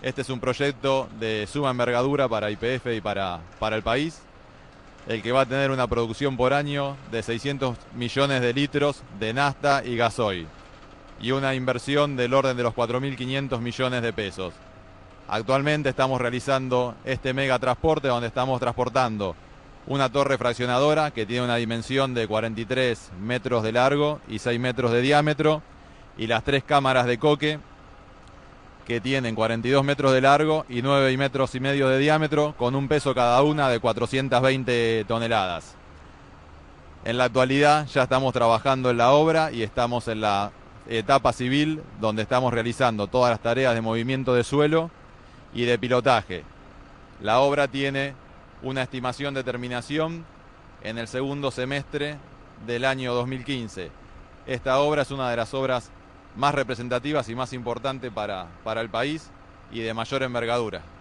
Este es un proyecto de suma envergadura para IPF y para, para el país, el que va a tener una producción por año de 600 millones de litros de nafta y gasoil y una inversión del orden de los 4.500 millones de pesos. Actualmente estamos realizando este mega transporte donde estamos transportando una torre fraccionadora que tiene una dimensión de 43 metros de largo y 6 metros de diámetro y las tres cámaras de coque que tienen 42 metros de largo y 9 metros y medio de diámetro, con un peso cada una de 420 toneladas. En la actualidad ya estamos trabajando en la obra y estamos en la etapa civil, donde estamos realizando todas las tareas de movimiento de suelo y de pilotaje. La obra tiene una estimación de terminación en el segundo semestre del año 2015. Esta obra es una de las obras más representativas y más importantes para, para el país y de mayor envergadura.